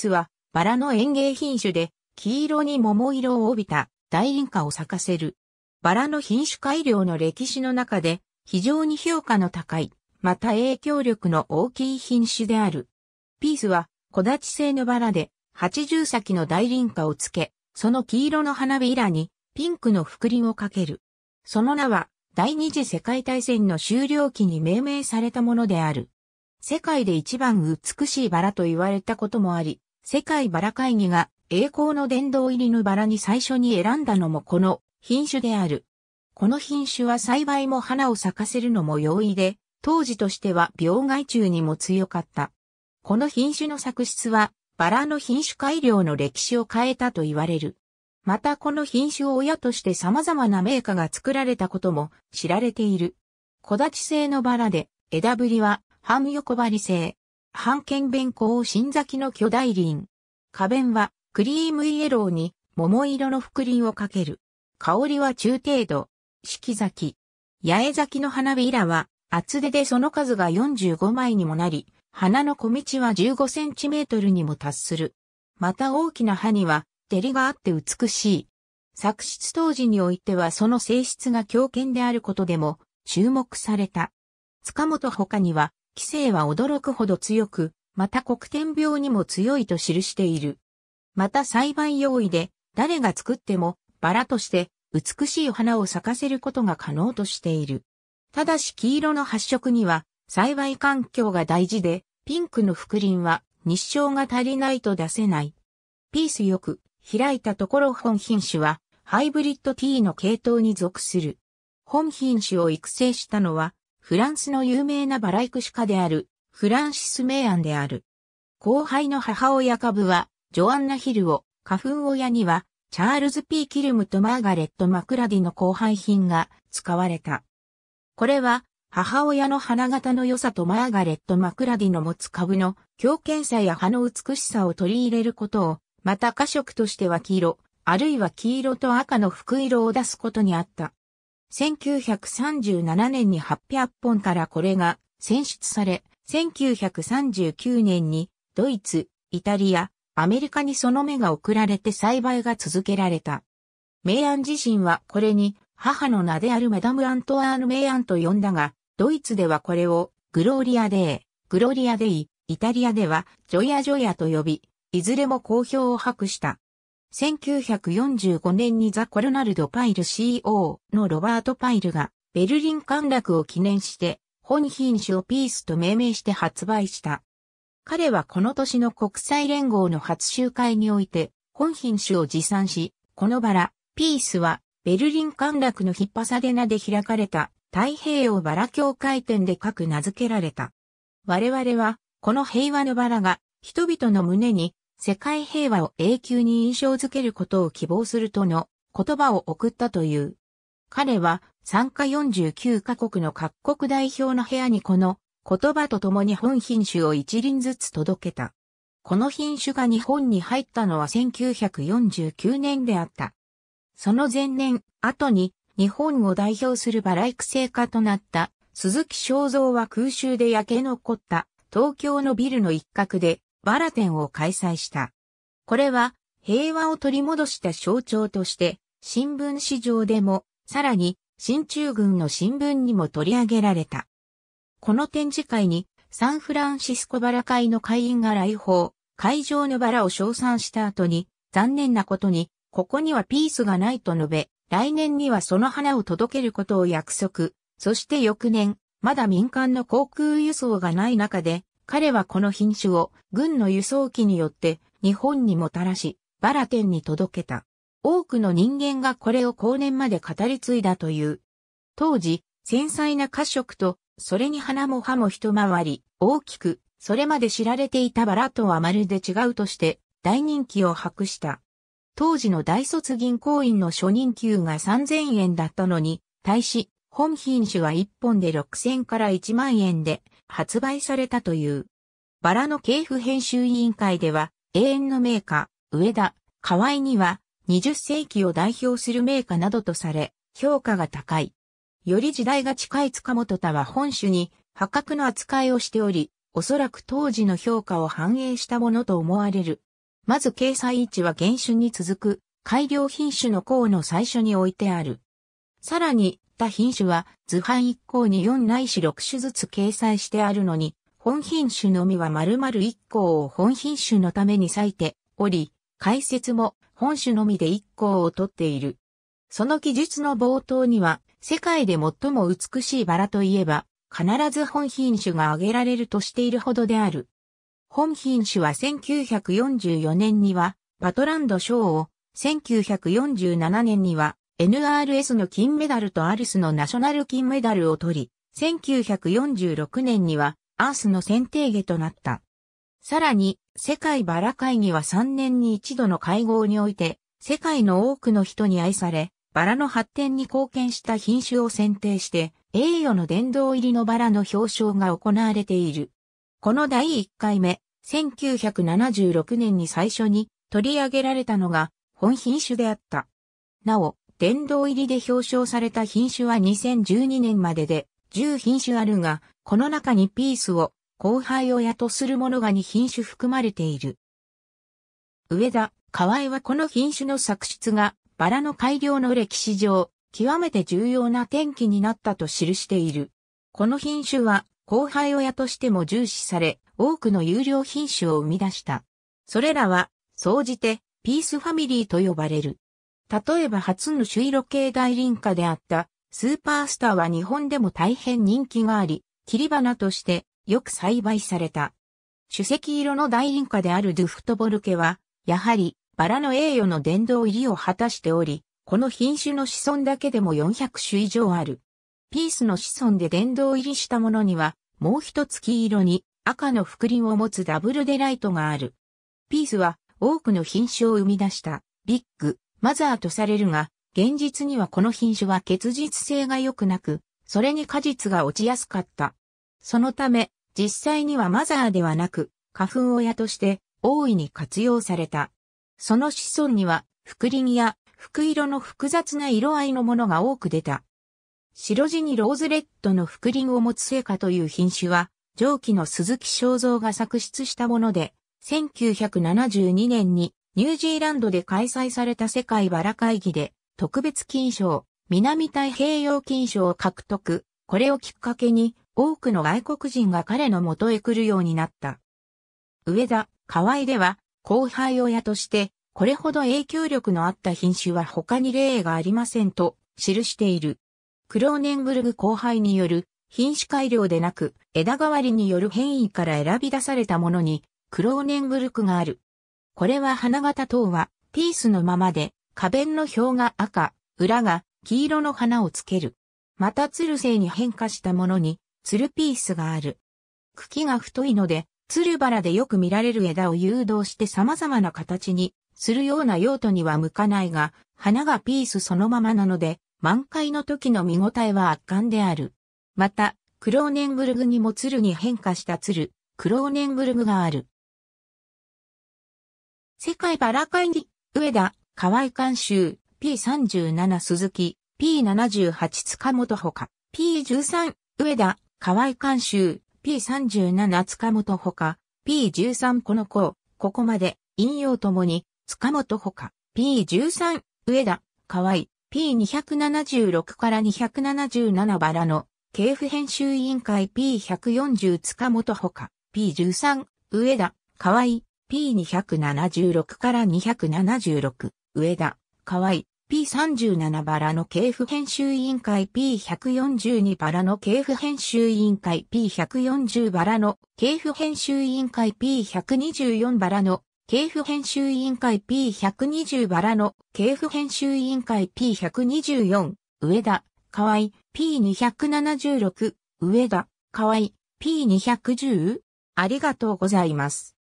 スは、バラの園芸品種で、黄色に桃色を帯びた大輪花を咲かせる。バラの品種改良の歴史の中で、非常に評価の高い、また影響力の大きい品種である。ピースは、小立製のバラで、80先の大輪花をつけ、その黄色の花びらに、ピンクの覆輪をかける。その名は、第二次世界大戦の終了期に命名されたものである。世界で一番美しいバラと言われたこともあり、世界バラ会議が栄光の殿堂入りのバラに最初に選んだのもこの品種である。この品種は栽培も花を咲かせるのも容易で、当時としては病害虫にも強かった。この品種の作出は、バラの品種改良の歴史を変えたと言われる。またこの品種を親として様々な名家が作られたことも知られている。小立製のバラで、枝ぶりは半横張り製。半剣弁公新崎の巨大輪。花弁はクリームイエローに桃色の覆輪をかける。香りは中程度。四季咲き。八重咲きの花びらは厚手でその数が45枚にもなり、花の小道は15センチメートルにも達する。また大きな葉には照りがあって美しい。作出当時においてはその性質が強権であることでも注目された。塚本他には規制は驚くほど強く、また黒点病にも強いと記している。また栽培用意で、誰が作ってもバラとして美しい花を咲かせることが可能としている。ただし黄色の発色には栽培環境が大事で、ピンクの覆輪は日照が足りないと出せない。ピースよく開いたところ本品種はハイブリッド T の系統に属する。本品種を育成したのはフランスの有名なバラクシ家である、フランシス・メイアンである。後輩の母親株は、ジョアンナ・ヒルを、花粉親には、チャールズ・ピー・キルムとマーガレット・マクラディの交配品が使われた。これは、母親の花形の良さとマーガレット・マクラディの持つ株の強健さや葉の美しさを取り入れることを、また花色としては黄色、あるいは黄色と赤の服色を出すことにあった。1937年に800本からこれが選出され、1939年にドイツ、イタリア、アメリカにその芽が送られて栽培が続けられた。明暗自身はこれに母の名であるメダム・アントワーヌ・明暗と呼んだが、ドイツではこれをグローリア・デー、グローリア・デイ、イタリアではジョヤ・ジョヤと呼び、いずれも好評を博した。1945年にザ・コロナルド・パイル CO のロバート・パイルがベルリン陥落を記念して本品種をピースと命名して発売した。彼はこの年の国際連合の初集会において本品種を持参し、このバラ、ピースはベルリン陥落のヒッパサデナで開かれた太平洋バラ協会展で各名付けられた。我々はこの平和のバラが人々の胸に世界平和を永久に印象づけることを希望するとの言葉を送ったという。彼は参加49カ国の各国代表の部屋にこの言葉と共に本品種を一輪ずつ届けた。この品種が日本に入ったのは1949年であった。その前年、後に日本を代表するバラ育成家となった鈴木正造は空襲で焼け残った東京のビルの一角でバラ展を開催した。これは平和を取り戻した象徴として、新聞市場でも、さらに、新中軍の新聞にも取り上げられた。この展示会に、サンフランシスコバラ会の会員が来訪、会場のバラを称賛した後に、残念なことに、ここにはピースがないと述べ、来年にはその花を届けることを約束、そして翌年、まだ民間の航空輸送がない中で、彼はこの品種を軍の輸送機によって日本にもたらし、バラ店に届けた。多くの人間がこれを後年まで語り継いだという。当時、繊細な褐色と、それに花も葉も一回り、大きく、それまで知られていたバラとはまるで違うとして、大人気を博した。当時の大卒銀行員の初任給が3000円だったのに、対し、本品種は1本で6000から1万円で、発売されたという。バラの系譜編集委員会では、永遠の名家、上田、河合には、20世紀を代表する名家などとされ、評価が高い。より時代が近い塚本田は本種に破格の扱いをしており、おそらく当時の評価を反映したものと思われる。まず掲載位置は原種に続く、改良品種の項の最初に置いてある。さらに、った品種は図版1項に4ないし6種ずつ掲載してあるのに、本品種のみは丸々1項を本品種のために割いており、解説も本種のみで1項を取っている。その記述の冒頭には、世界で最も美しいバラといえば、必ず本品種が挙げられるとしているほどである。本品種は1944年には、パトランド賞を、1947年には、NRS の金メダルとアリスのナショナル金メダルを取り、1946年にはアースの選定下となった。さらに、世界バラ会議は3年に一度の会合において、世界の多くの人に愛され、バラの発展に貢献した品種を選定して、栄誉の殿堂入りのバラの表彰が行われている。この第1回目、1976年に最初に取り上げられたのが本品種であった。なお、殿堂入りで表彰された品種は2012年までで10品種あるが、この中にピースを後輩親とするものが2品種含まれている。上田、河合はこの品種の作出がバラの改良の歴史上、極めて重要な転機になったと記している。この品種は後輩親としても重視され、多くの優良品種を生み出した。それらは、総じて、ピースファミリーと呼ばれる。例えば初の朱色系大輪化であったスーパースターは日本でも大変人気があり、切り花としてよく栽培された。主石色の大輪化であるドゥフトボルケは、やはりバラの栄誉の殿堂入りを果たしており、この品種の子孫だけでも400種以上ある。ピースの子孫で殿堂入りしたものには、もう一つ黄色に赤の覆輪を持つダブルデライトがある。ピースは多くの品種を生み出したビッグ、マザーとされるが、現実にはこの品種は結実性が良くなく、それに果実が落ちやすかった。そのため、実際にはマザーではなく、花粉親として大いに活用された。その子孫には、福林や福色の複雑な色合いのものが多く出た。白地にローズレッドの福林を持つ成果という品種は、上記の鈴木正造が作出したもので、1972年にニュージーランドで開催された世界バラ会議で特別金賞、南太平洋金賞を獲得。これをきっかけに多くの外国人が彼の元へ来るようになった。上田、河合では後輩親としてこれほど影響力のあった品種は他に例がありませんと記している。クローネンブルグ後輩による品種改良でなく枝代わりによる変異から選び出されたものにクローネンブルクがある。これは花形等はピースのままで、花弁の表が赤、裏が黄色の花をつける。またつる性に変化したものに、つるピースがある。茎が太いので、つるバラでよく見られる枝を誘導して様々な形にするような用途には向かないが、花がピースそのままなので、満開の時の見応えは圧巻である。また、クローネンブルグにも鶴に変化した鶴、クローネンブルグがある。世界バラ会議、上田、河合監修、P37 鈴木、P78 塚本ほか、P13、上田、河合監修、P37 塚本ほか、P13 この子、ここまで、引用ともに、塚本ほか、P13、上田、河合、P276 から277バラの、k 府編集委員会 P140 塚本ほか、P13、上田、河合、P276 から276、上田、河合、P37 バラの系譜編集委員会 P142 バラの系譜編集委員会 P140 バラの系譜編集委員会 P124 バラの系譜編集委員会 P120 バラの系譜編集委員会 P124 上田河合 P276 上田河合 P210 ありがとうございます。